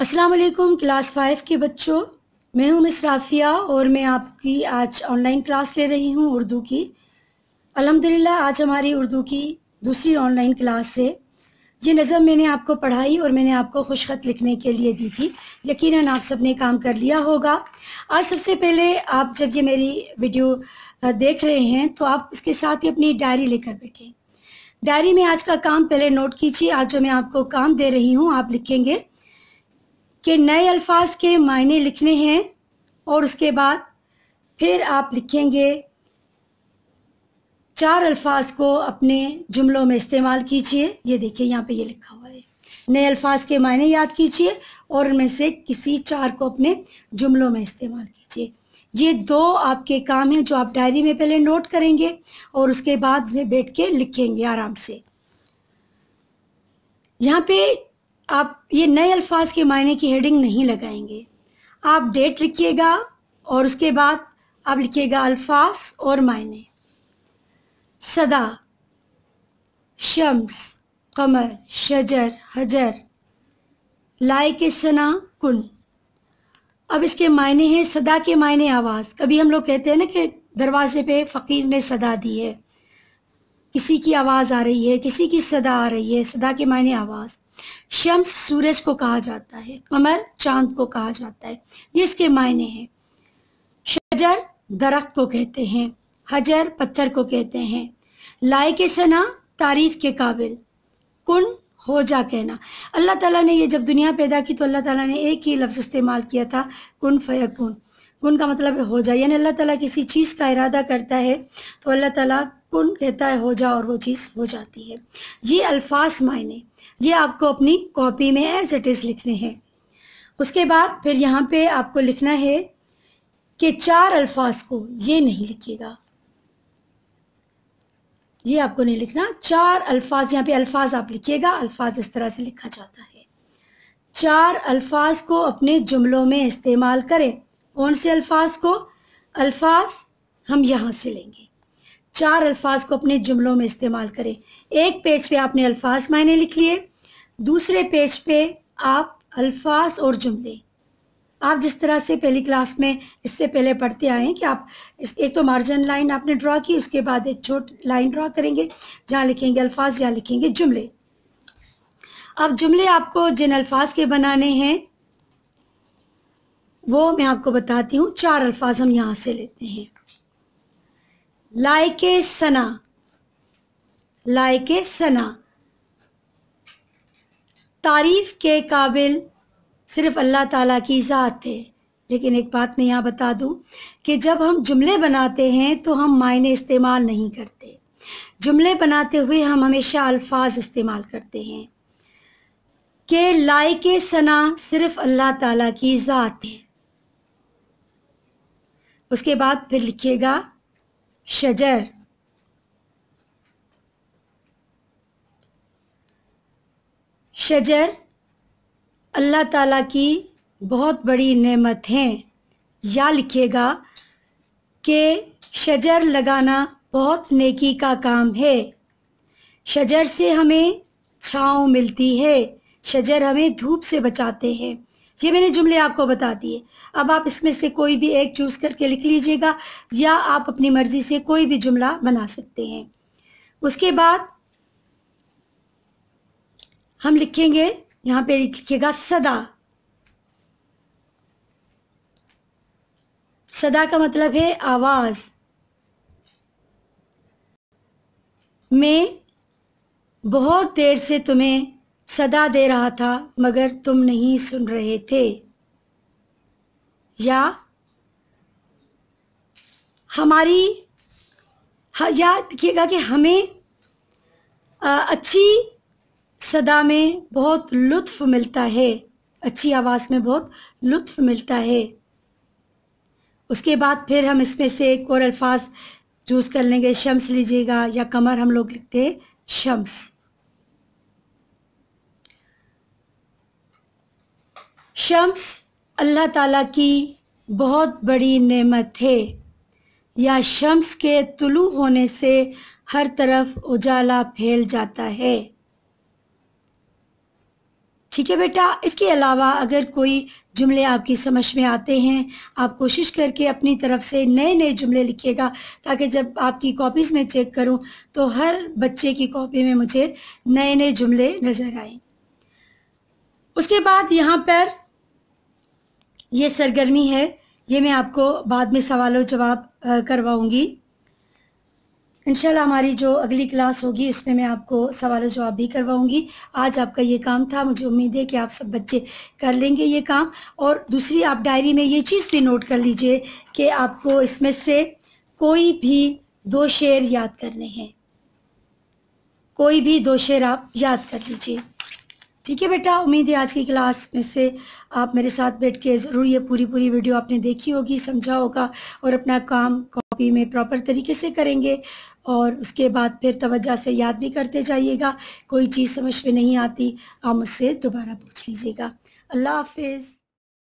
अस्सलाम वालेकुम class five के बच्चों मैं हूं मिस राफिया और मैं आपकी आज ऑनलाइन क्लास ले रही हूं उर्दू की अल्हम्दुलिल्लाह आज हमारी उर्दू की दूसरी ऑनलाइन क्लास है ये नज़म मैंने आपको पढ़ाई और मैंने आपको खुशखत लिखने के लिए दी थी यकीनन आप सबने काम कर लिया होगा आज सबसे पहले आप जब ये मेरी वीडियो देख रहे हैं तो आप इसके साथ ही अपनी डायरी लेकर बैठें डायरी में आज का काम पहले नोट कीजिए आज जो मैं आपको काम दे रही हूँ आप लिखेंगे कि नए अल्फाज के मायने लिखने हैं और उसके बाद फिर आप लिखेंगे चार अल्फाज को अपने जुमलों में इस्तेमाल कीजिए ये देखिए यहाँ पे ये लिखा हुआ है नए अल्फाज के मायने याद कीजिए और उनमें से किसी चार को अपने जुमलों में इस्तेमाल कीजिए ये दो आपके काम हैं जो आप डायरी में पहले नोट करेंगे और उसके बाद बैठ के लिखेंगे आराम से यहाँ पे आप ये नए अल्फाज के मायने की हेडिंग नहीं लगाएंगे आप डेट लिखिएगा और उसके बाद आप लिखिएगा अल्फाज और मायने सदा शम्स कमर शजर हजर लाए के सना कुन अब इसके मायने हैं सदा के मायने आवाज़ कभी हम लोग कहते हैं ना कि दरवाजे पे फ़कीर ने सदा दी है किसी की आवाज़ आ रही है किसी की सदा आ रही है सदा के मायने आवाज़ शम्स सूरज को कहा जाता है कमर चांद को कहा जाता है ये इसके मायने हैं शजर दरख्त को कहते हैं हजर पत्थर को कहते हैं लाए के सना तारीफ के काबिल कुन हो जा कहना अल्लाह ताला ने ये जब दुनिया पैदा की तो अल्लाह ताला ने एक ही लफ्ज़ इस्तेमाल किया था कुन फ़यकुन कुन का मतलब हो जाए यानी अल्लाह ताला किसी चीज़ का इरादा करता है तो अल्लाह ताला कौन कहता है हो जा और वो चीज़ हो जाती है ये अल्फाज मायने ये आपको अपनी कॉपी में एज इट इज़ लिखने हैं उसके बाद फिर यहाँ पे आपको लिखना है कि चार अल्फाज को ये नहीं लिखिएगा ये आपको नहीं लिखना चार अल्फाज यहाँ पे अल्फाज आप लिखिएगा अल्फाज इस तरह से लिखा जाता है चार अल्फाज को अपने जुमलों में इस्तेमाल करें कौन से अल्फाज को अल्फाज हम यहाँ से लेंगे चार अल्फाज को अपने जुमलों में इस्तेमाल करें एक पेज पे आपने अल्फाज मायने लिख लिए दूसरे पेज पे आप अल्फाज और जुमले आप जिस तरह से पहली क्लास में इससे पहले पढ़ते आए हैं कि आप इस एक तो मार्जिन लाइन आपने ड्रा की उसके बाद एक छोट लाइन ड्रा करेंगे जहाँ लिखेंगे अल्फाज या लिखेंगे जुमले अब जुमले आपको जिन अल्फाज के बनाने हैं वो मैं आपको बताती हूँ चार अल्फाज हम यहाँ से लेते हैं लाइके सना लाइके सना तारीफ के काबिल सिर्फ अल्लाह ताला की ज़ात है लेकिन एक बात मैं यहाँ बता दूँ कि जब हम जुमले बनाते हैं तो हम मायने इस्तेमाल नहीं करते जुमले बनाते हुए हम हमेशा अल्फाज इस्तेमाल करते हैं कि लाइक सना सिर्फ अल्लाह ताला की ज़ात है उसके बाद फिर लिखिएगा शजर शजर अल्लाह ताला की बहुत बड़ी नेमत है या लिखिएगा कि शजर लगाना बहुत नेकी का काम है शजर से हमें छाँव मिलती है शजर हमें धूप से बचाते हैं ये मैंने जुमले आपको बता दिए अब आप इसमें से कोई भी एक चूज करके लिख लीजिएगा या आप अपनी मर्जी से कोई भी जुमला बना सकते हैं उसके बाद हम लिखेंगे यहां पे लिखिएगा सदा सदा का मतलब है आवाज में बहुत देर से तुम्हें सदा दे रहा था मगर तुम नहीं सुन रहे थे या हमारी या देखिएगा कि हमें अच्छी सदा में बहुत लुत्फ मिलता है अच्छी आवाज़ में बहुत लुत्फ मिलता है उसके बाद फिर हम इसमें से एक और अल्फाज चूज़ कर लेंगे शम्स लीजिएगा या कमर हम लोग लिखते हैं शम्स शम्स अल्लाह ताला की बहुत बड़ी नेमत है या शम्स के तुलु होने से हर तरफ उजाला फैल जाता है ठीक है बेटा इसके अलावा अगर कोई जुमले आपकी समझ में आते हैं आप कोशिश करके अपनी तरफ से नए नए जुमले लिखिएगा ताकि जब आपकी कॉपीज़ में चेक करूं तो हर बच्चे की कॉपी में मुझे नए नए जुमले नज़र आए उसके बाद यहाँ पर ये सरगर्मी है ये मैं आपको बाद में सवालों जवाब करवाऊँगी इनशाला हमारी जो अगली क्लास होगी उसमें मैं आपको सवाल जवाब भी करवाऊंगी आज आपका ये काम था मुझे उम्मीद है कि आप सब बच्चे कर लेंगे ये काम और दूसरी आप डायरी में ये चीज़ भी नोट कर लीजिए कि आपको इसमें से कोई भी दो शेर याद करने हैं कोई भी दो शेर आप याद कर लीजिए ठीक है बेटा उम्मीद है आज की क्लास में से आप मेरे साथ बैठ के ज़रूर ये पूरी पूरी वीडियो आपने देखी होगी समझा होगा और अपना काम कॉपी में प्रॉपर तरीके से करेंगे और उसके बाद फिर तवज्जा से याद भी करते जाइएगा कोई चीज़ समझ में नहीं आती आप मुझसे दोबारा पूछ लीजिएगा अल्लाह हाफिज़